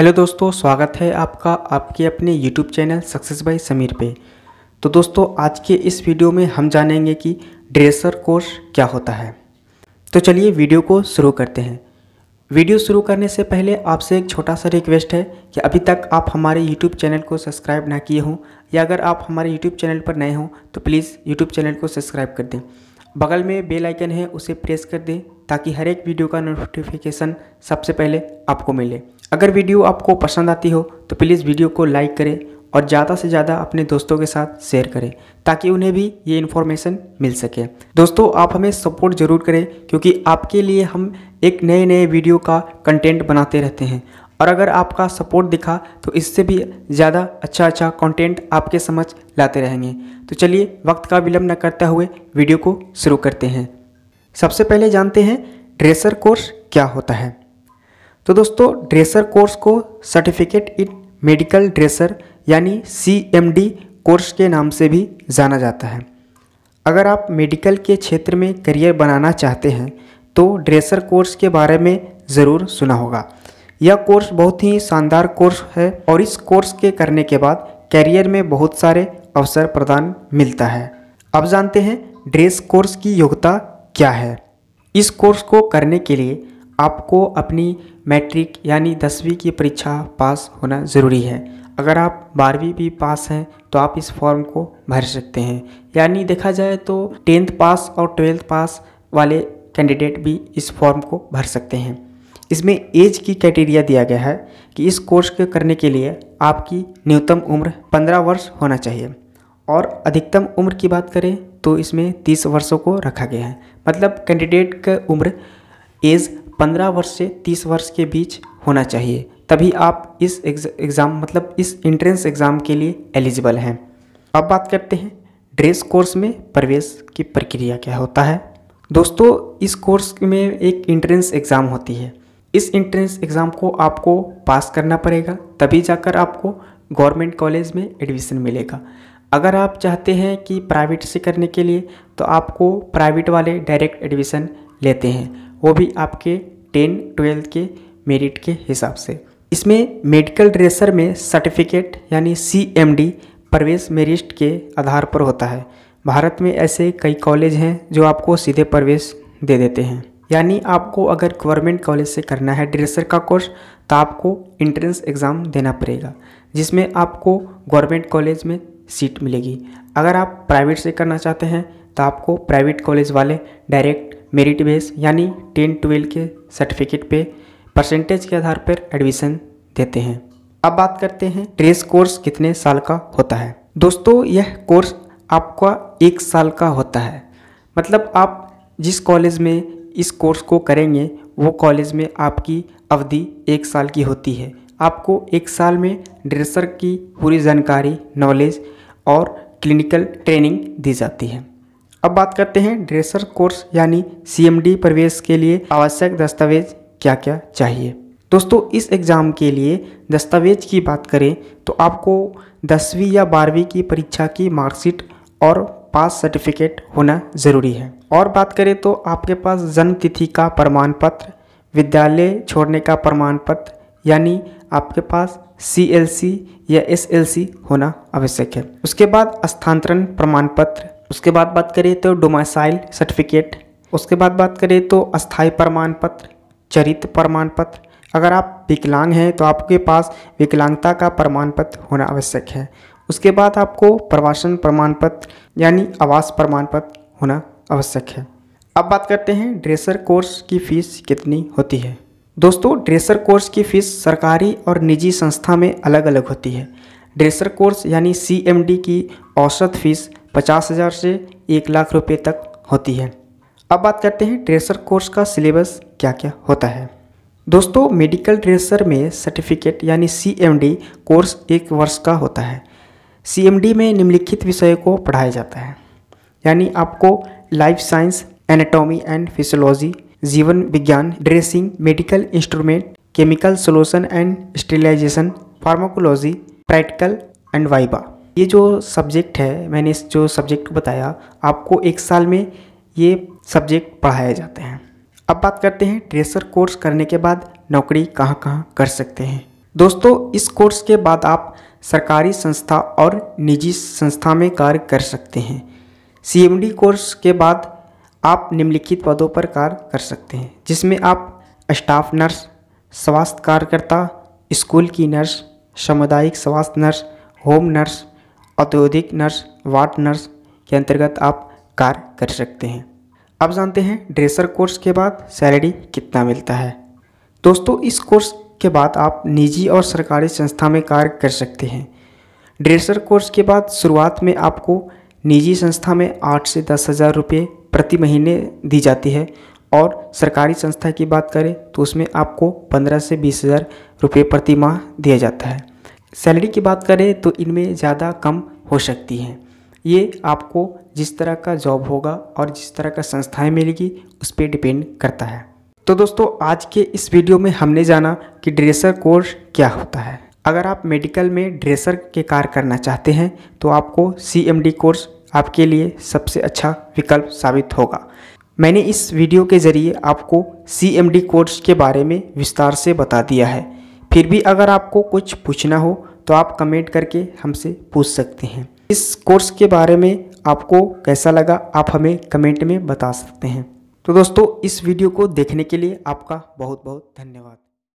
hello दोस्तों स्वागत है आपका आपके अपने YouTube channel success by Sameer पे तो दोस्तों आज के इस वीडियो में हम जानेंगे कि ड्रेसर कोर्स क्या होता है तो चलिए वीडियो को शुरू करते हैं वीडियो शुरू करने से पहले आपसे एक छोटा सा रिक्वेस्ट है कि अभी तक आप हमारे यूट्यूब चैनल को सब्सक्राइब ना किए हों या अगर आप हमारे यूट्यूब चैनल पर नए हों तो प्लीज़ यूट्यूब चैनल को सब्सक्राइब कर दें बगल में बेल आइकन है उसे प्रेस कर दें ताकि हर एक वीडियो का नोटिफिकेशन सबसे पहले आपको मिले अगर वीडियो आपको पसंद आती हो तो प्लीज़ वीडियो को लाइक करें और ज़्यादा से ज़्यादा अपने दोस्तों के साथ शेयर करें ताकि उन्हें भी ये इन्फॉर्मेशन मिल सके दोस्तों आप हमें सपोर्ट ज़रूर करें क्योंकि आपके लिए हम एक नए नए वीडियो का कंटेंट बनाते रहते हैं और अगर आपका सपोर्ट दिखा तो इससे भी ज़्यादा अच्छा अच्छा कंटेंट आपके समझ लाते रहेंगे तो चलिए वक्त का विलम्ब न करते हुए वीडियो को शुरू करते हैं सबसे पहले जानते हैं ड्रेसर कोर्स क्या होता है तो दोस्तों ड्रेसर कोर्स को सर्टिफिकेट इन मेडिकल ड्रेसर यानी सी कोर्स के नाम से भी जाना जाता है अगर आप मेडिकल के क्षेत्र में करियर बनाना चाहते हैं तो ड्रेसर कोर्स के बारे में ज़रूर सुना होगा यह कोर्स बहुत ही शानदार कोर्स है और इस कोर्स के करने के बाद करियर में बहुत सारे अवसर प्रदान मिलता है अब जानते हैं ड्रेस कोर्स की योग्यता क्या है इस कोर्स को करने के लिए आपको अपनी मैट्रिक यानी दसवीं की परीक्षा पास होना ज़रूरी है अगर आप बारहवीं भी पास हैं तो आप इस फॉर्म को भर सकते हैं यानी देखा जाए तो टेंथ पास और ट्वेल्थ पास वाले कैंडिडेट भी इस फॉर्म को भर सकते हैं इसमें एज की क्राइटेरिया दिया गया है कि इस कोर्स के करने के लिए आपकी न्यूनतम उम्र 15 वर्ष होना चाहिए और अधिकतम उम्र की बात करें तो इसमें 30 वर्षों को रखा गया है मतलब कैंडिडेट का उम्र एज पंद्रह वर्ष से तीस वर्ष के बीच होना चाहिए तभी आप इस एग्ज़ाम मतलब इस इंट्रेंस एग्ज़ाम के लिए एलिजिबल हैं अब बात करते हैं ड्रेस कोर्स में प्रवेश की प्रक्रिया क्या होता है दोस्तों इस कोर्स में एक इंट्रेंस एग्ज़ाम होती है इस इंट्रेंस एग्ज़ाम को आपको पास करना पड़ेगा तभी जाकर आपको गवर्नमेंट कॉलेज में एडमिशन मिलेगा अगर आप चाहते हैं कि प्राइवेट से करने के लिए तो आपको प्राइवेट वाले डायरेक्ट एडमिशन लेते हैं वो भी आपके टेन ट्वेल्थ के मेरिट के हिसाब से इसमें मेडिकल ड्रेसर में सर्टिफिकेट यानी सी प्रवेश मेरिस्ट के आधार पर होता है भारत में ऐसे कई कॉलेज हैं जो आपको सीधे प्रवेश दे देते हैं यानी आपको अगर गवर्नमेंट कॉलेज से करना है ड्रेसर का कोर्स तो आपको इंट्रेंस एग्ज़ाम देना पड़ेगा जिसमें आपको गवर्नमेंट कॉलेज में सीट मिलेगी अगर आप प्राइवेट से करना चाहते हैं तो आपको प्राइवेट कॉलेज वाले डायरेक्ट मेरिट बेस यानी टेन ट्वेल्व के सर्टिफिकेट पे परसेंटेज के आधार पर एडमिशन देते हैं अब बात करते हैं ट्रेस कोर्स कितने साल का होता है दोस्तों यह कोर्स आपका एक साल का होता है मतलब आप जिस कॉलेज में इस कोर्स को करेंगे वो कॉलेज में आपकी अवधि एक साल की होती है आपको एक साल में ड्रेसर की पूरी जानकारी नॉलेज और क्लिनिकल ट्रेनिंग दी जाती है अब बात करते हैं ड्रेसर कोर्स यानी सी प्रवेश के लिए आवश्यक दस्तावेज क्या क्या चाहिए दोस्तों इस एग्ज़ाम के लिए दस्तावेज की बात करें तो आपको दसवीं या बारहवीं की परीक्षा की मार्कशीट और पास सर्टिफिकेट होना ज़रूरी है और बात करें तो आपके पास जन्म तिथि का प्रमाण पत्र विद्यालय छोड़ने का प्रमाण पत्र यानी आपके पास सी या एस होना आवश्यक है उसके बाद स्थानांतरण प्रमाण पत्र उसके बाद बात करें तो डोमासाइल सर्टिफिकेट उसके बाद बात करें तो अस्थाई प्रमाण पत्र चरित्र प्रमाण पत्र अगर आप विकलांग हैं तो आपके पास विकलांगता का प्रमाण पत्र होना आवश्यक है उसके बाद आपको प्रवासन प्रमाण पत्र यानी आवास प्रमाण पत्र होना आवश्यक है अब बात करते हैं ड्रेसर कोर्स की फ़ीस कितनी होती है दोस्तों ड्रेसर कोर्स की फ़ीस सरकारी और निजी संस्था में अलग अलग होती है ड्रेसर कोर्स यानी सी की औसत फ़ीस पचास हज़ार से एक लाख रुपए तक होती है अब बात करते हैं ट्रेसर कोर्स का सिलेबस क्या क्या होता है दोस्तों मेडिकल ट्रेसर में सर्टिफिकेट यानी सी कोर्स एक वर्ष का होता है सी में निम्नलिखित विषय को पढ़ाया जाता है यानी आपको life science anatomy and physiology जीवन विज्ञान dressing medical instrument chemical solution and sterilisation pharmacology practical and viva ये जो सब्जेक्ट है मैंने इस जो सब्जेक्ट को बताया आपको एक साल में ये सब्जेक्ट पढ़ाए जाते हैं अब बात करते हैं ट्रेसर कोर्स करने के बाद नौकरी कहाँ कहाँ कर सकते हैं दोस्तों इस कोर्स के बाद आप सरकारी संस्था और निजी संस्था में कार्य कर सकते हैं सी कोर्स के बाद आप निम्नलिखित पदों पर कार्य कर सकते हैं जिसमें आप स्टाफ नर्स स्वास्थ्य कार्यकर्ता स्कूल की नर्स सामुदायिक स्वास्थ्य नर्स होम नर्स औद्योगिक नर्स वार्ड नर्स के अंतर्गत आप कार्य कर सकते हैं अब जानते हैं ड्रेसर कोर्स के बाद सैलरी कितना मिलता है दोस्तों इस कोर्स के बाद आप निजी और सरकारी संस्था में कार्य कर सकते हैं ड्रेसर कोर्स के बाद शुरुआत में आपको निजी संस्था में आठ से दस हज़ार रुपये प्रति महीने दी जाती है और सरकारी संस्था की बात करें तो उसमें आपको पंद्रह से बीस हज़ार रुपये प्रति माह दिया जाता है सैलरी की बात करें तो इनमें ज़्यादा कम हो सकती है ये आपको जिस तरह का जॉब होगा और जिस तरह का संस्थाएं मिलेगी उस पर डिपेंड करता है तो दोस्तों आज के इस वीडियो में हमने जाना कि ड्रेसर कोर्स क्या होता है अगर आप मेडिकल में ड्रेसर के कार्य करना चाहते हैं तो आपको सी कोर्स आपके लिए सबसे अच्छा विकल्प साबित होगा मैंने इस वीडियो के ज़रिए आपको सी कोर्स के बारे में विस्तार से बता दिया है फिर भी अगर आपको कुछ पूछना हो तो आप कमेंट करके हमसे पूछ सकते हैं इस कोर्स के बारे में आपको कैसा लगा आप हमें कमेंट में बता सकते हैं तो दोस्तों इस वीडियो को देखने के लिए आपका बहुत बहुत धन्यवाद